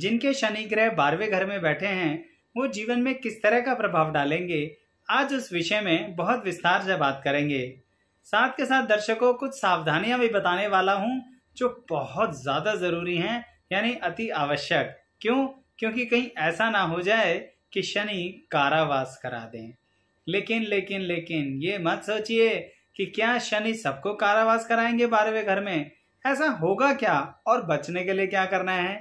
जिनके शनि ग्रह बारहवें घर में बैठे हैं वो जीवन में किस तरह का प्रभाव डालेंगे आज उस विषय में बहुत विस्तार से बात करेंगे साथ के साथ दर्शकों कुछ सावधानियां भी बताने वाला हूँ जो बहुत ज़्यादा ज़रूरी हैं यानी अति आवश्यक क्यों क्योंकि कहीं ऐसा ना हो जाए कि शनि कारावास करा दें लेकिन लेकिन लेकिन ये मत सोचिए कि क्या शनि सबको कारावास कराएंगे बारहवें घर में ऐसा होगा क्या और बचने के लिए क्या करना है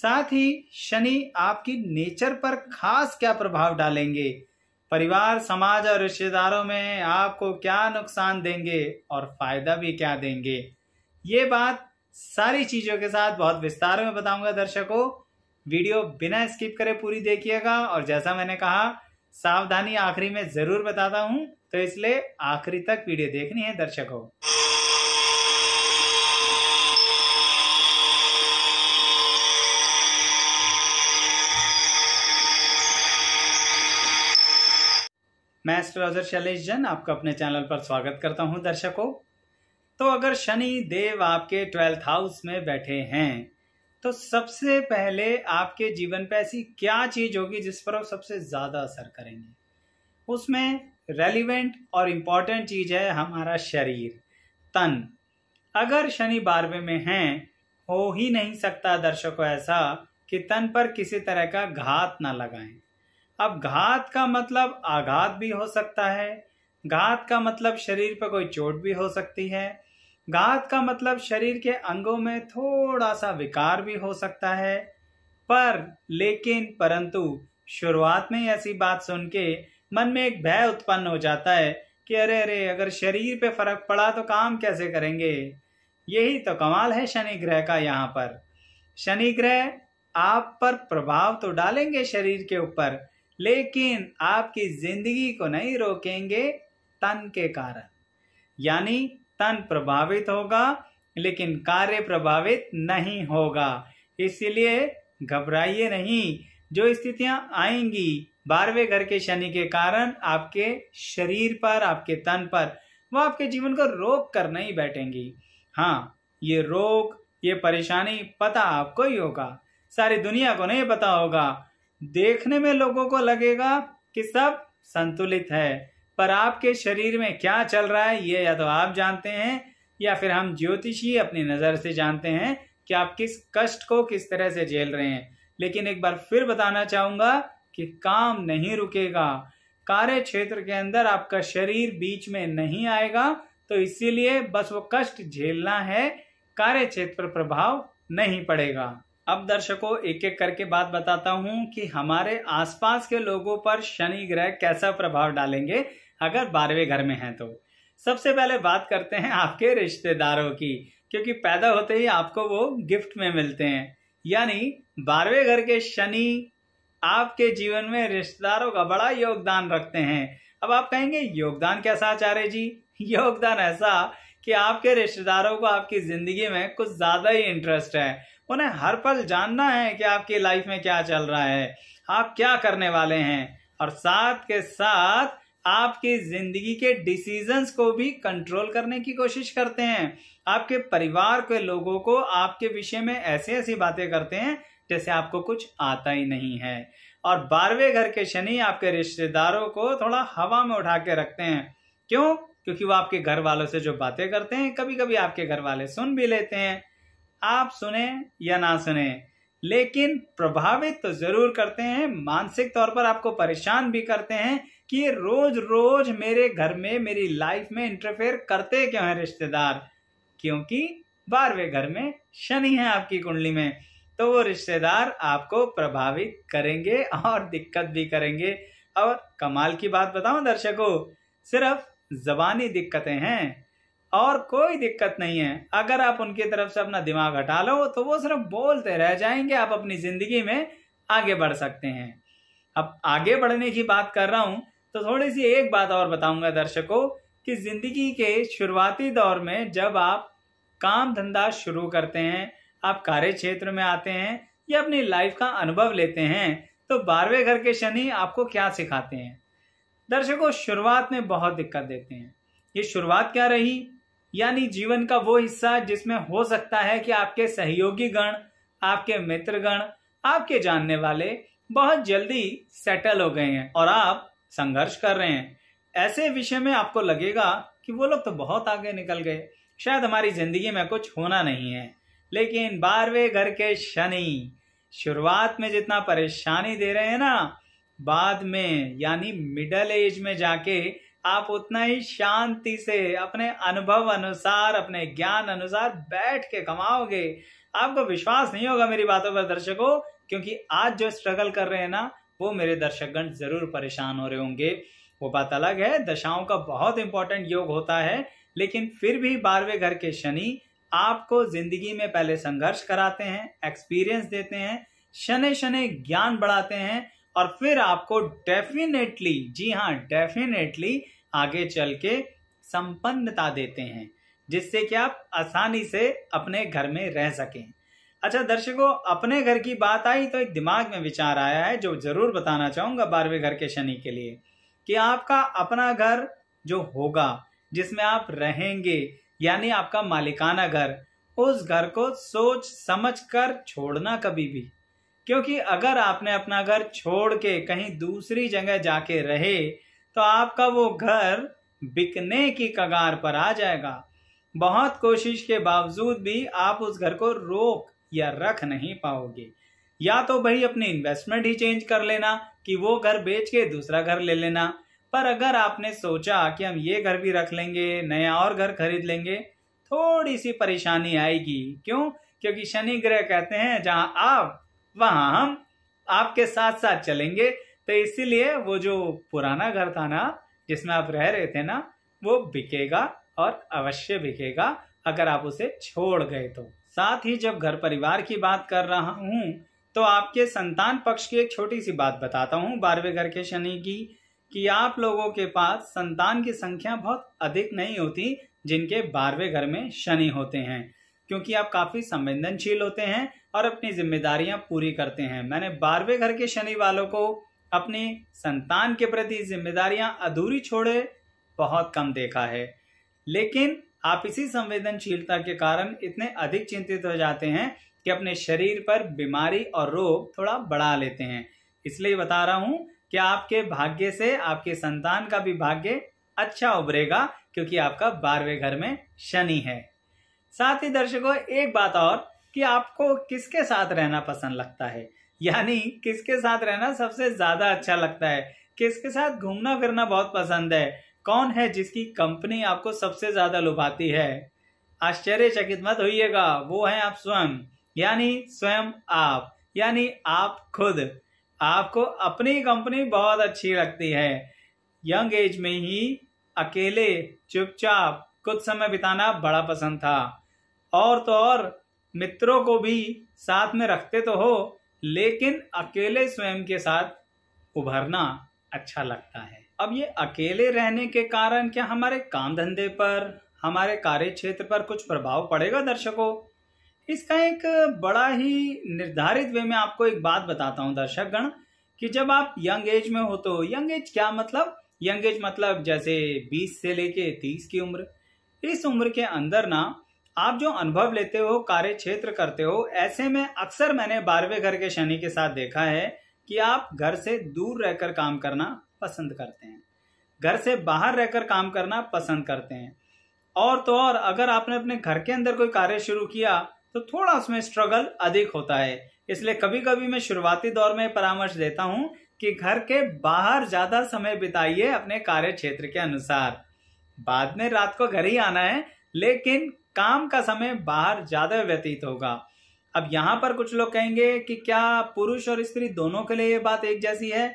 साथ ही शनि आपकी नेचर पर खास क्या प्रभाव डालेंगे परिवार समाज और रिश्तेदारों में आपको क्या नुकसान देंगे और फायदा भी क्या देंगे ये बात सारी चीजों के साथ बहुत विस्तार में बताऊंगा दर्शकों वीडियो बिना स्किप करे पूरी देखिएगा और जैसा मैंने कहा सावधानी आखिरी में जरूर बताता हूं तो इसलिए आखिरी तक वीडियो देखनी है दर्शकों मैं एस्ट्रोलॉजर शैलेश जैन आपका अपने चैनल पर स्वागत करता हूं दर्शकों तो अगर शनि देव आपके ट्वेल्थ हाउस में बैठे हैं तो सबसे पहले आपके जीवन पे ऐसी क्या चीज़ होगी जिस पर वो सबसे ज़्यादा असर करेंगे उसमें रेलिवेंट और इम्पॉर्टेंट चीज़ है हमारा शरीर तन अगर शनि बारहवें में है हो ही नहीं सकता दर्शकों ऐसा कि तन पर किसी तरह का घात ना लगाएं अब घात का मतलब आघात भी हो सकता है घात का मतलब शरीर पर कोई चोट भी हो सकती है घात का मतलब शरीर के अंगों में थोड़ा सा विकार भी हो सकता है पर लेकिन परंतु शुरुआत में ऐसी बात सुन के मन में एक भय उत्पन्न हो जाता है कि अरे अरे अगर शरीर पे फर्क पड़ा तो काम कैसे करेंगे यही तो कमाल है शनि ग्रह का यहाँ पर शनि ग्रह आप पर प्रभाव तो डालेंगे शरीर के ऊपर लेकिन आपकी जिंदगी को नहीं रोकेंगे तन के कारण यानी तन प्रभावित होगा लेकिन कार्य प्रभावित नहीं होगा इसलिए घबराइए नहीं जो स्थितियां आएंगी बारहवें घर के शनि के कारण आपके शरीर पर आपके तन पर वो आपके जीवन को रोक कर नहीं बैठेंगी हाँ ये रोग ये परेशानी पता आपको ही होगा सारी दुनिया को नहीं पता होगा देखने में लोगों को लगेगा कि सब संतुलित है पर आपके शरीर में क्या चल रहा है ये या तो आप जानते हैं या फिर हम ज्योतिषी अपनी नज़र से जानते हैं कि आप किस कष्ट को किस तरह से झेल रहे हैं लेकिन एक बार फिर बताना चाहूँगा कि काम नहीं रुकेगा कार्य क्षेत्र के अंदर आपका शरीर बीच में नहीं आएगा तो इसीलिए बस वो कष्ट झेलना है कार्य क्षेत्र पर प्रभाव नहीं पड़ेगा अब दर्शकों एक एक करके बात बताता हूं कि हमारे आसपास के लोगों पर शनि ग्रह कैसा प्रभाव डालेंगे अगर बारहवें घर में हैं तो सबसे पहले बात करते हैं आपके रिश्तेदारों की क्योंकि पैदा होते ही आपको वो गिफ्ट में मिलते हैं यानी बारहवें घर के शनि आपके जीवन में रिश्तेदारों का बड़ा योगदान रखते हैं अब आप कहेंगे योगदान कैसा आचार्य जी योगदान ऐसा कि आपके रिश्तेदारों को आपकी ज़िंदगी में कुछ ज़्यादा ही इंटरेस्ट है उन्हें हर पल जानना है कि आपकी लाइफ में क्या चल रहा है आप क्या करने वाले हैं और साथ के साथ आपकी जिंदगी के डिसीजंस को भी कंट्रोल करने की कोशिश करते हैं आपके परिवार के लोगों को आपके विषय में ऐसी ऐसी बातें करते हैं जैसे आपको कुछ आता ही नहीं है और बारहवें घर के शनि आपके रिश्तेदारों को थोड़ा हवा में उठा के रखते हैं क्यों क्योंकि वो आपके घर वालों से जो बातें करते हैं कभी कभी आपके घर वाले सुन भी लेते हैं आप सुने या ना सुने लेकिन प्रभावित तो जरूर करते हैं मानसिक तौर पर आपको परेशान भी करते हैं कि ये रोज रोज मेरे घर में मेरी लाइफ में इंटरफेयर करते क्यों हैं रिश्तेदार क्योंकि बारहवें घर में शनि है आपकी कुंडली में तो वो रिश्तेदार आपको प्रभावित करेंगे और दिक्कत भी करेंगे और कमाल की बात बताऊं दर्शकों सिर्फ जबानी दिक्कतें हैं और कोई दिक्कत नहीं है अगर आप उनकी तरफ से अपना दिमाग हटा लो तो वो सिर्फ बोलते रह जाएंगे आप अपनी ज़िंदगी में आगे बढ़ सकते हैं अब आगे बढ़ने की बात कर रहा हूँ तो थोड़ी सी एक बात और बताऊंगा दर्शकों कि ज़िंदगी के शुरुआती दौर में जब आप काम धंधा शुरू करते हैं आप कार्य क्षेत्र में आते हैं या अपनी लाइफ का अनुभव लेते हैं तो बारहवें घर के शनि आपको क्या सिखाते हैं दर्शकों शुरुआत में बहुत दिक्कत देते हैं ये शुरुआत क्या रही यानी जीवन का वो हिस्सा जिसमें हो सकता है कि आपके सहयोगी गण आपके मित्रगण आपके जानने वाले बहुत जल्दी सेटल हो गए हैं और आप संघर्ष कर रहे हैं ऐसे विषय में आपको लगेगा कि वो लोग तो बहुत आगे निकल गए शायद हमारी जिंदगी में कुछ होना नहीं है लेकिन बारहवें घर के शनि शुरुआत में जितना परेशानी दे रहे हैं ना बाद में यानी मिडल एज में जाके आप उतना ही शांति से अपने अनुभव अनुसार अपने ज्ञान अनुसार बैठ के कमाओगे आपको विश्वास नहीं होगा मेरी बातों पर दर्शकों क्योंकि आज जो स्ट्रगल कर रहे हैं ना वो मेरे दर्शकगण जरूर परेशान हो रहे होंगे वो बात अलग है दशाओं का बहुत इंपॉर्टेंट योग होता है लेकिन फिर भी बारहवें घर के शनि आपको जिंदगी में पहले संघर्ष कराते हैं एक्सपीरियंस देते हैं शनि शनि ज्ञान बढ़ाते हैं और फिर आपको डेफिनेटली जी हाँ डेफिनेटली आगे चल के संपन्नता देते हैं जिससे कि आप आसानी से अपने घर में रह सकें अच्छा दर्शकों अपने घर की बात आई तो एक दिमाग में विचार आया है जो जरूर बताना चाहूंगा बारहवें घर के शनि के लिए कि आपका अपना घर जो होगा जिसमें आप रहेंगे यानी आपका मालिकाना घर उस घर को सोच समझ कर छोड़ना कभी भी क्योंकि अगर आपने अपना घर छोड़ के कहीं दूसरी जगह जाके रहे तो आपका वो घर बिकने की कगार पर आ जाएगा बहुत कोशिश के बावजूद भी आप उस घर को रोक या रख नहीं पाओगे या तो भाई अपनी इन्वेस्टमेंट ही चेंज कर लेना कि वो घर बेच के दूसरा घर ले लेना पर अगर आपने सोचा कि हम ये घर भी रख लेंगे नया और घर खरीद लेंगे थोड़ी सी परेशानी आएगी क्यों क्योंकि शनि ग्रह कहते हैं जहां आप वहां हम आपके साथ साथ चलेंगे तो इसीलिए वो जो पुराना घर था ना जिसमें आप रह रहे थे ना वो बिकेगा और अवश्य बिकेगा अगर आप उसे छोड़ गए तो साथ ही जब घर परिवार की बात कर रहा हूँ तो आपके संतान पक्ष की एक छोटी सी बात बताता हूँ बारहवें घर के शनि की कि आप लोगों के पास संतान की संख्या बहुत अधिक नहीं होती जिनके बारहवें घर में शनि होते हैं क्योंकि आप काफ़ी संवेदनशील होते हैं और अपनी जिम्मेदारियां पूरी करते हैं मैंने बारहवें घर के शनि वालों को अपने संतान के प्रति जिम्मेदारियां अधूरी छोड़े बहुत कम देखा है लेकिन आप इसी संवेदनशीलता के कारण इतने अधिक चिंतित हो जाते हैं कि अपने शरीर पर बीमारी और रोग थोड़ा बढ़ा लेते हैं इसलिए बता रहा हूं कि आपके भाग्य से आपके संतान का भी भाग्य अच्छा उभरेगा क्योंकि आपका बारहवें घर में शनि है साथ ही दर्शकों एक बात और कि आपको किसके साथ रहना पसंद लगता है यानी किसके साथ रहना सबसे ज्यादा अच्छा लगता है किसके साथ घूमना फिरना बहुत पसंद है कौन है जिसकी कंपनी आपको सबसे ज्यादा लुभाती है आश्चर्यचकित मत होइएगा वो है आप स्वयं यानी स्वयं आप यानी आप खुद आपको अपनी कंपनी बहुत अच्छी लगती है यंग एज में ही अकेले चुपचाप कुछ समय बिताना बड़ा पसंद था और तो और मित्रों को भी साथ में रखते तो हो लेकिन अकेले स्वयं के साथ उभरना अच्छा लगता है अब ये अकेले रहने के कारण क्या हमारे काम धंधे पर हमारे कार्य क्षेत्र पर कुछ प्रभाव पड़ेगा दर्शकों इसका एक बड़ा ही निर्धारित वे में आपको एक बात बताता हूँ दर्शकगण कि जब आप यंग एज में हो तो यंग एज क्या मतलब यंग एज मतलब जैसे 20 से लेके 30 की उम्र इस उम्र के अंदर ना आप जो अनुभव लेते हो कार्य क्षेत्र करते हो ऐसे में अक्सर मैंने बारहवें घर के शनि के साथ देखा है कि आप घर से दूर रहकर काम करना पसंद करते हैं घर से बाहर रहकर काम करना पसंद करते हैं और तो और अगर आपने अपने घर के अंदर कोई कार्य शुरू किया तो थोड़ा उसमें स्ट्रगल अधिक होता है इसलिए कभी कभी मैं शुरुआती दौर में परामर्श देता हूं कि घर के बाहर ज़्यादा समय बिताइए अपने कार्य क्षेत्र के अनुसार बाद में रात को घर ही आना है लेकिन काम का समय बाहर ज़्यादा व्यतीत होगा अब यहाँ पर कुछ लोग कहेंगे कि क्या पुरुष और स्त्री दोनों के लिए ये बात एक जैसी है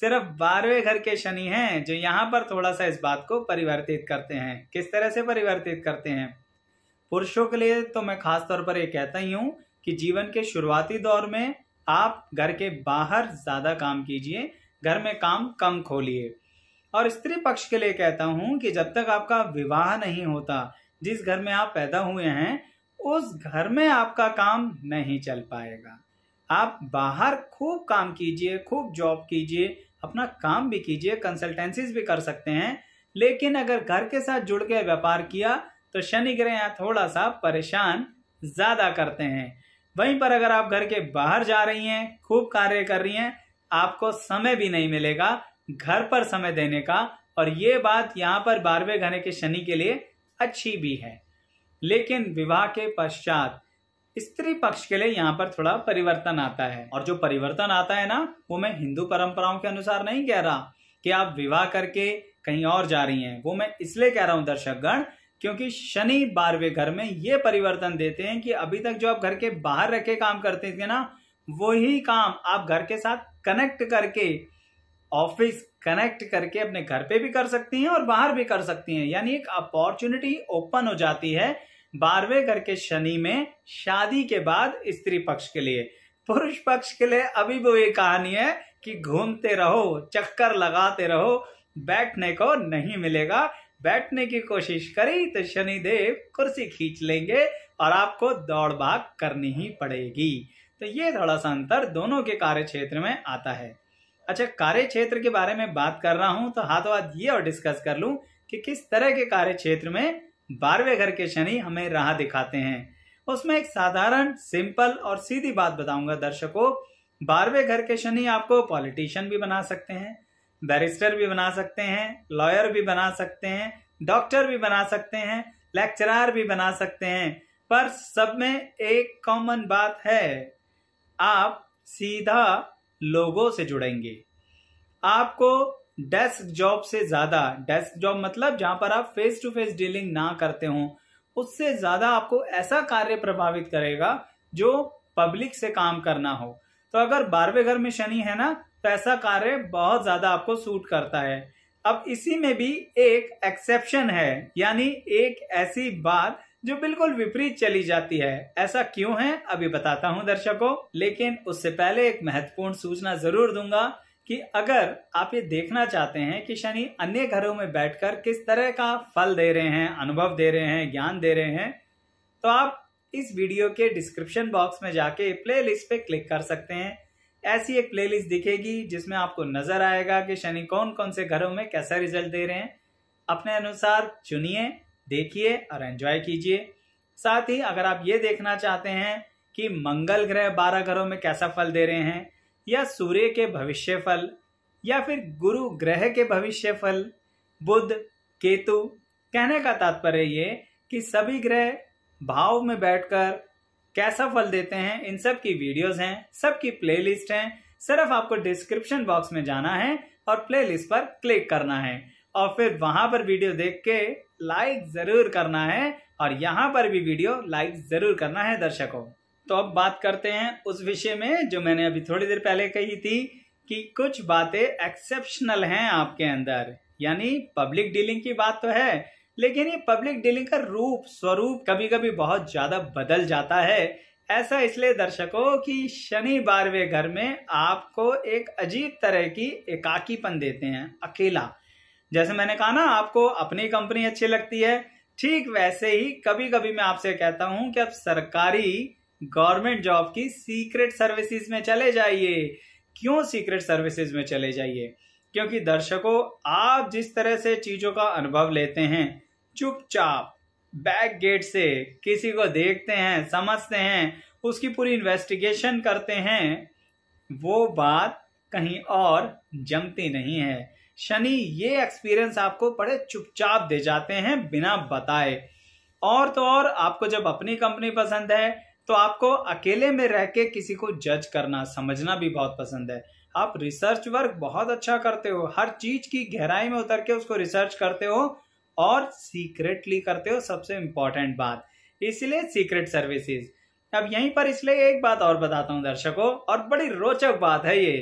सिर्फ बारहवें घर के शनि हैं जो यहाँ पर थोड़ा सा इस बात को परिवर्तित करते हैं किस तरह से परिवर्तित करते हैं पुरुषों के लिए तो मैं खास तौर पर ये कहता ही हूँ कि जीवन के शुरुआती दौर में आप घर के बाहर ज़्यादा काम कीजिए घर में काम कम खोलिए और स्त्री पक्ष के लिए कहता हूँ कि जब तक आपका विवाह नहीं होता जिस घर में आप पैदा हुए हैं उस घर में आपका काम नहीं चल पाएगा आप बाहर खूब काम कीजिए खूब जॉब कीजिए अपना काम भी कीजिए कंसल्टेंसीज भी कर सकते हैं लेकिन अगर घर के साथ जुड़ के व्यापार किया तो शनि ग्रह यहाँ थोड़ा सा परेशान ज़्यादा करते हैं वहीं पर अगर आप घर के बाहर जा रही हैं खूब कार्य कर रही हैं आपको समय भी नहीं मिलेगा घर पर समय देने का और ये बात यहाँ पर बारहवें घने के शनि के लिए अच्छी भी है लेकिन विवाह के पश्चात स्त्री पक्ष के लिए यहाँ पर थोड़ा परिवर्तन आता है और जो परिवर्तन आता है ना वो मैं हिंदू परंपराओं के अनुसार नहीं कह रहा कि आप विवाह करके कहीं और जा रही हैं वो मैं इसलिए कह रहा हूँ दर्शकगण क्योंकि शनि बारहवें घर में ये परिवर्तन देते हैं कि अभी तक जो आप घर के बाहर रख के काम करते थे ना वही काम आप घर के साथ कनेक्ट करके ऑफिस कनेक्ट करके अपने घर पे भी कर सकती हैं और बाहर भी कर सकती हैं यानी एक अपॉर्चुनिटी ओपन हो जाती है बारहवें घर के शनि में शादी के बाद स्त्री पक्ष के लिए पुरुष पक्ष के लिए अभी भी वही कहानी है कि घूमते रहो चक्कर लगाते रहो बैठने को नहीं मिलेगा बैठने की कोशिश करी तो शनिदेव कुर्सी खींच लेंगे और आपको दौड़ भाग करनी ही पड़ेगी तो ये थोड़ा सा अंतर दोनों के कार्य क्षेत्र में आता है अच्छा कार्य क्षेत्र के बारे में बात कर रहा हूं तो हाथों हाथ ये और डिस्कस कर लूं कि किस तरह के कार्य क्षेत्र में बारहवें घर के शनि हमें राह दिखाते हैं उसमें एक साधारण सिंपल और सीधी बात बताऊंगा दर्शकों बारहवें घर के शनि आपको पॉलिटिशियन भी बना सकते हैं बैरिस्टर भी बना सकते हैं लॉयर भी बना सकते हैं डॉक्टर भी बना सकते हैं लेक्चरार भी बना सकते हैं पर सब में एक कॉमन बात है आप सीधा लोगों से जुड़ेंगे आपको डेस्क जॉब से ज़्यादा डेस्क जॉब मतलब जहां पर आप फेस टू फेस डीलिंग ना करते हो उससे ज़्यादा आपको ऐसा कार्य प्रभावित करेगा जो पब्लिक से काम करना हो तो अगर बारहवें घर में शनि है ना तो ऐसा कार्य बहुत ज़्यादा आपको सूट करता है अब इसी में भी एक एक्सेप्शन है यानी एक ऐसी बात जो बिल्कुल विपरीत चली जाती है ऐसा क्यों है अभी बताता हूं दर्शकों लेकिन उससे पहले एक महत्वपूर्ण सूचना जरूर दूंगा कि अगर आप ये देखना चाहते हैं कि शनि अन्य घरों में बैठकर किस तरह का फल दे रहे हैं अनुभव दे रहे हैं ज्ञान दे रहे हैं तो आप इस वीडियो के डिस्क्रिप्शन बॉक्स में जाके प्ले पे क्लिक कर सकते हैं ऐसी एक प्लेलिस्ट दिखेगी जिसमें आपको नजर आएगा कि शनि कौन कौन से घरों में कैसा रिजल्ट दे रहे हैं अपने अनुसार चुनिए देखिए और एंजॉय कीजिए साथ ही अगर आप ये देखना चाहते हैं कि मंगल ग्रह बारह घरों में कैसा फल दे रहे हैं या सूर्य के भविष्य फल या फिर गुरु ग्रह के भविष्य फल बुध केतु कहने का तात्पर्य ये कि सभी ग्रह भाव में बैठकर कैसा फल देते हैं इन सब की वीडियोस हैं सब की प्लेलिस्ट हैं सिर्फ आपको डिस्क्रिप्शन बॉक्स में जाना है और प्लेलिस्ट पर क्लिक करना है और फिर वहां पर वीडियो देख के लाइक जरूर करना है और यहाँ पर भी वीडियो लाइक जरूर करना है दर्शकों तो अब बात करते हैं उस विषय में जो मैंने अभी थोड़ी देर पहले कही थी कि कुछ बातें एक्सेप्शनल हैं आपके अंदर यानी पब्लिक डीलिंग की बात तो है लेकिन ये पब्लिक डीलिंग का रूप स्वरूप कभी कभी बहुत ज्यादा बदल जाता है ऐसा इसलिए दर्शकों कि शनि बारहवें घर में आपको एक अजीब तरह की एकाकीपन देते हैं अकेला जैसे मैंने कहा ना आपको अपनी कंपनी अच्छी लगती है ठीक वैसे ही कभी कभी मैं आपसे कहता हूं कि आप सरकारी गवर्नमेंट जॉब की सीक्रेट सर्विसेज में चले जाइए क्यों सीक्रेट सर्विसेज में चले जाइए क्योंकि दर्शकों आप जिस तरह से चीजों का अनुभव लेते हैं चुपचाप बैक गेट से किसी को देखते हैं समझते हैं उसकी पूरी इन्वेस्टिगेशन करते हैं वो बात कहीं और जमती नहीं है शनि ये एक्सपीरियंस आपको बड़े चुपचाप दे जाते हैं बिना बताए और तो और आपको जब अपनी कंपनी पसंद है तो आपको अकेले में रह के किसी को जज करना समझना भी बहुत पसंद है आप रिसर्च वर्क बहुत अच्छा करते हो हर चीज की गहराई में उतर के उसको रिसर्च करते हो और सीक्रेटली करते हो सबसे इंपॉर्टेंट बात इसलिए सीक्रेट सर्विसेज अब यहीं पर इसलिए एक बात और बताता हूं दर्शकों और बड़ी रोचक बात है ये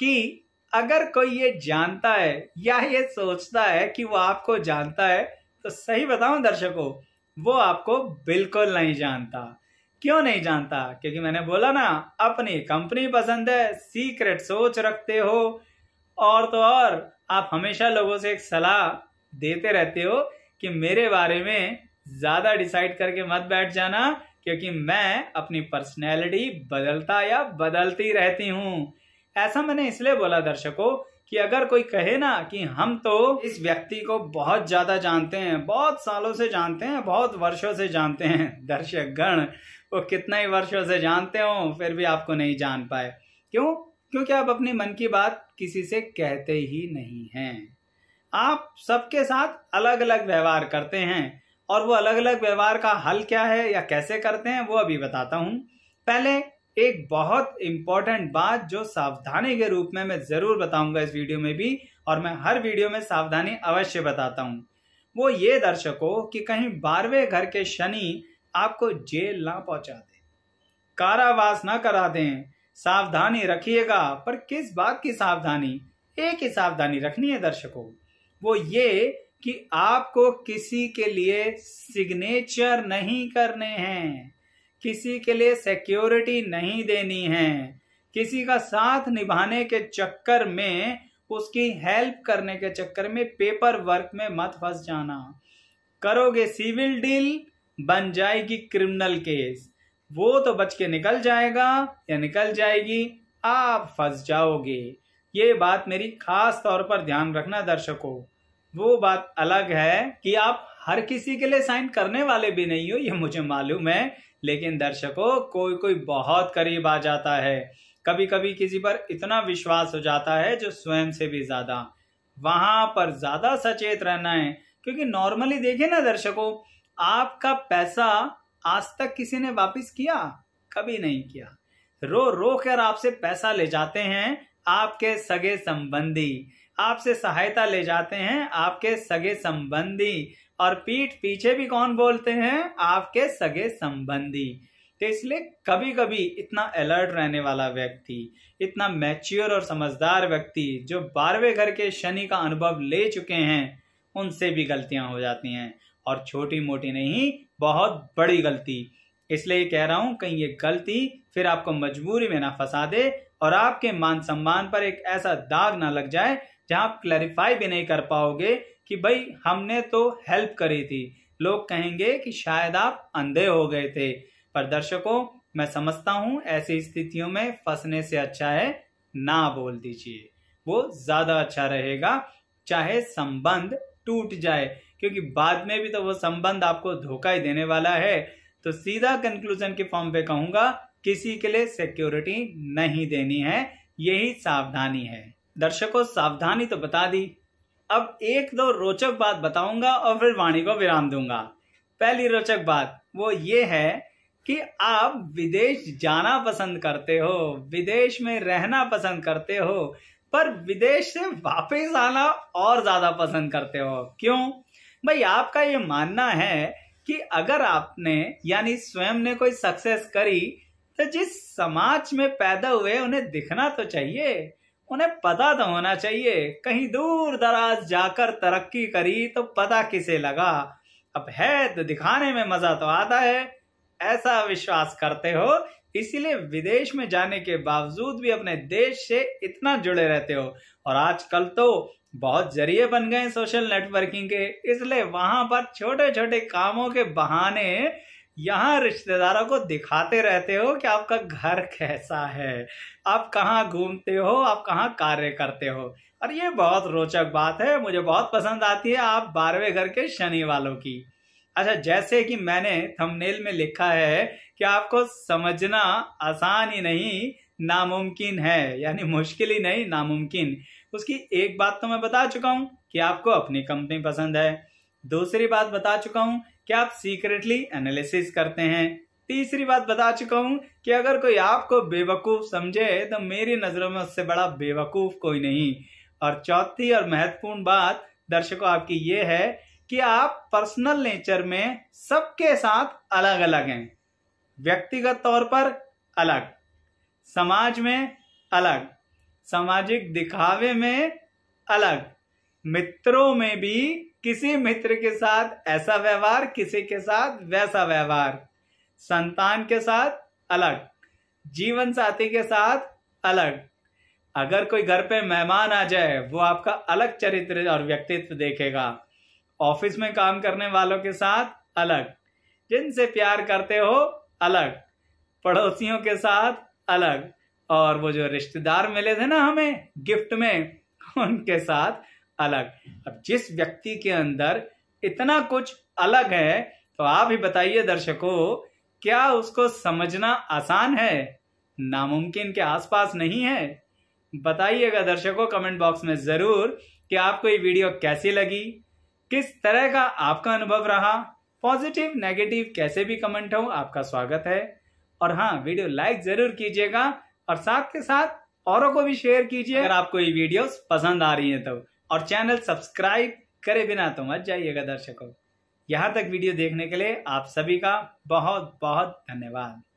कि अगर कोई ये जानता है या ये सोचता है कि वो आपको जानता है तो सही बताऊं दर्शकों वो आपको बिल्कुल नहीं जानता क्यों नहीं जानता क्योंकि मैंने बोला ना अपनी कंपनी पसंद है सीक्रेट सोच रखते हो और तो और आप हमेशा लोगों से एक सलाह देते रहते हो कि मेरे बारे में ज़्यादा डिसाइड करके मत बैठ जाना क्योंकि मैं अपनी पर्सनैलिटी बदलता या बदलती रहती हूँ ऐसा मैंने इसलिए बोला दर्शकों कि अगर कोई कहे ना कि हम तो इस व्यक्ति को बहुत ज्यादा जानते हैं बहुत सालों से जानते हैं बहुत वर्षों से जानते हैं दर्शक गण वो कितने ही वर्षों से जानते हो फिर भी आपको नहीं जान पाए क्यों क्योंकि आप अपने मन की बात किसी से कहते ही नहीं हैं आप सबके साथ अलग अलग व्यवहार करते हैं और वो अलग अलग व्यवहार का हल क्या है या कैसे करते हैं वो अभी बताता हूँ पहले एक बहुत इंपॉर्टेंट बात जो सावधानी के रूप में मैं ज़रूर बताऊंगा इस वीडियो में भी और मैं हर वीडियो में सावधानी अवश्य बताता हूँ वो ये दर्शकों कि कहीं बारहवें घर के शनि आपको जेल ना पहुंचा दे कारावास ना करा दें सावधानी रखिएगा पर किस बात की सावधानी एक ही सावधानी रखनी है दर्शकों वो ये कि आपको किसी के लिए सिग्नेचर नहीं करने हैं किसी के लिए सिक्योरिटी नहीं देनी है किसी का साथ निभाने के चक्कर में उसकी हेल्प करने के चक्कर में पेपर वर्क में मत फंस जाना करोगे सिविल डील बन जाएगी क्रिमिनल केस वो तो बच के निकल जाएगा या निकल जाएगी आप फंस जाओगे ये बात मेरी खास तौर पर ध्यान रखना दर्शकों वो बात अलग है कि आप हर किसी के लिए साइन करने वाले भी नहीं हो ये मुझे मालूम है लेकिन दर्शकों कोई कोई बहुत करीब आ जाता है कभी कभी किसी पर इतना विश्वास हो जाता है जो स्वयं से भी ज्यादा वहां पर ज्यादा सचेत रहना है क्योंकि नॉर्मली देखे ना दर्शकों आपका पैसा आज तक किसी ने वापिस किया कभी नहीं किया रो रो कर आपसे पैसा ले जाते हैं आपके सगे संबंधी आपसे सहायता ले जाते हैं आपके सगे संबंधी और पीठ पीछे भी कौन बोलते हैं आपके सगे संबंधी तो इसलिए कभी कभी इतना अलर्ट रहने वाला व्यक्ति इतना मैच्योर और समझदार व्यक्ति जो बारहवें घर के शनि का अनुभव ले चुके हैं उनसे भी गलतियां हो जाती हैं और छोटी मोटी नहीं बहुत बड़ी गलती इसलिए कह रहा हूं कहीं ये गलती फिर आपको मजबूरी में ना फंसा दे और आपके मान सम्मान पर एक ऐसा दाग ना लग जाए जहां आप क्लैरिफाई भी नहीं कर पाओगे कि भाई हमने तो हेल्प करी थी लोग कहेंगे कि शायद आप अंधे हो गए थे पर दर्शकों मैं समझता हूँ ऐसी स्थितियों में फंसने से अच्छा है ना बोल दीजिए वो ज़्यादा अच्छा रहेगा चाहे संबंध टूट जाए क्योंकि बाद में भी तो वो संबंध आपको धोखा ही देने वाला है तो सीधा कंक्लूजन के फॉर्म पे कहूंगा किसी के लिए सिक्योरिटी नहीं देनी है यही सावधानी है दर्शकों सावधानी तो बता दी अब एक दो रोचक बात बताऊंगा और फिर वाणी को विराम दूंगा पहली रोचक बात वो ये है कि आप विदेश जाना पसंद करते हो विदेश में रहना पसंद करते हो पर विदेश से वापस आना और ज्यादा पसंद करते हो क्यों भाई आपका ये मानना है कि अगर आपने यानी स्वयं ने कोई सक्सेस करी तो जिस समाज में पैदा हुए उन्हें दिखना तो चाहिए उन्हें पता तो होना चाहिए कहीं दूर दराज जाकर तरक्की करी तो पता किसे लगा अब है तो दिखाने में मजा तो आता है ऐसा विश्वास करते हो इसीलिए विदेश में जाने के बावजूद भी अपने देश से इतना जुड़े रहते हो और आजकल तो बहुत जरिए बन गए सोशल नेटवर्किंग के इसलिए वहां पर छोटे छोटे कामों के बहाने यहाँ रिश्तेदारों को दिखाते रहते हो कि आपका घर कैसा है आप कहाँ घूमते हो आप कहाँ कार्य करते हो और ये बहुत रोचक बात है मुझे बहुत पसंद आती है आप बारहवें घर के शनि वालों की अच्छा जैसे कि मैंने थंबनेल में लिखा है कि आपको समझना आसान ही नहीं नामुमकिन है यानी मुश्किल ही नहीं नामुमकिन उसकी एक बात तो मैं बता चुका हूँ कि आपको अपनी कंपनी पसंद है दूसरी बात बता चुका हूँ क्या आप सीक्रेटली एनालिसिस करते हैं तीसरी बात बता चुका हूं कि अगर कोई आपको बेवकूफ समझे तो मेरी नजरों में उससे बड़ा बेवकूफ कोई नहीं और चौथी और महत्वपूर्ण बात दर्शकों आपकी ये है कि आप पर्सनल नेचर में सबके साथ अलग अलग हैं व्यक्तिगत तौर पर अलग समाज में अलग सामाजिक दिखावे में अलग मित्रों में भी किसी मित्र के साथ ऐसा व्यवहार किसी के साथ वैसा व्यवहार संतान के साथ अलग जीवन साथी के साथ अलग अगर कोई घर पे मेहमान आ जाए वो आपका अलग चरित्र और व्यक्तित्व देखेगा ऑफिस में काम करने वालों के साथ अलग जिनसे प्यार करते हो अलग पड़ोसियों के साथ अलग और वो जो रिश्तेदार मिले थे ना हमें गिफ्ट में उनके साथ अलग अब जिस व्यक्ति के अंदर इतना कुछ अलग है तो आप ही बताइए दर्शकों क्या उसको समझना आसान है नामुमकिन के आसपास नहीं है बताइएगा दर्शकों कमेंट बॉक्स में ज़रूर कि आपको ये वीडियो कैसी लगी किस तरह का आपका अनुभव रहा पॉजिटिव नेगेटिव कैसे भी कमेंट हो आपका स्वागत है और हाँ वीडियो लाइक ज़रूर कीजिएगा और साथ के साथ औरों को भी शेयर कीजिए अगर आपको ये वीडियोस पसंद आ रही हैं तो और चैनल सब्सक्राइब करे बिना तो मत जाइएगा दर्शकों यहाँ तक वीडियो देखने के लिए आप सभी का बहुत बहुत धन्यवाद